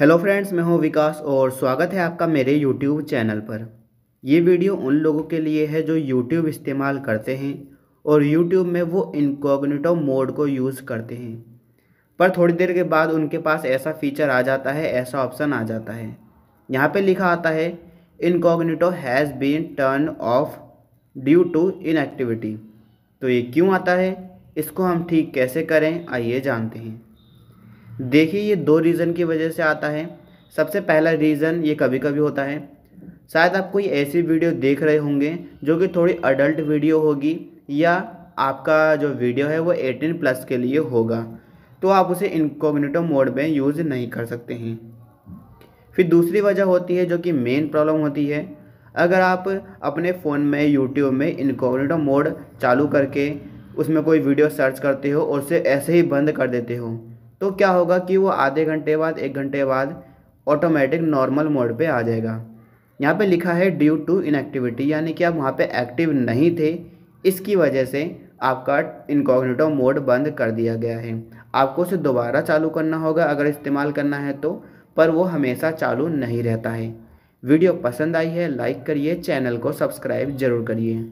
hello friends मैं हूं विकास और स्वागत है आपका मेरे यूट्यूब चैनल पर ये वीडियो उन लोगों के लिए है जो यूट्यूब इस्तेमाल करते हैं और यूट्यूब में वो इनकोगनीटो मोड को यूज़ करते हैं पर थोड़ी देर के बाद उनके पास ऐसा फीचर आ जाता है ऐसा ऑप्शन आ जाता है यहाँ पे लिखा आता है incognito has been turn off due to inactivity तो ये क्यों आता है इसको हम ठीक कैसे करें आइए जानते हैं देखिए ये दो रीज़न की वजह से आता है सबसे पहला रीज़न ये कभी कभी होता है शायद आप कोई ऐसी वीडियो देख रहे होंगे जो कि थोड़ी अडल्ट वीडियो होगी या आपका जो वीडियो है वो 18 प्लस के लिए होगा तो आप उसे इनकोग्निटो मोड में यूज़ नहीं कर सकते हैं फिर दूसरी वजह होती है जो कि मेन प्रॉब्लम होती है अगर आप अपने फ़ोन में यूट्यूब में इनकोग्निटो मोड चालू करके उसमें कोई वीडियो सर्च करते हो और उसे ऐसे ही बंद कर देते हो तो क्या होगा कि वो आधे घंटे बाद एक घंटे बाद ऑटोमेटिक नॉर्मल मोड पे आ जाएगा यहाँ पे लिखा है ड्यू टू इनएक्टिविटी यानी कि आप वहाँ पे एक्टिव नहीं थे इसकी वजह से आपका इनकॉग्निटो मोड बंद कर दिया गया है आपको उसे दोबारा चालू करना होगा अगर इस्तेमाल करना है तो पर वो हमेशा चालू नहीं रहता है वीडियो पसंद आई है लाइक करिए चैनल को सब्सक्राइब जरूर करिए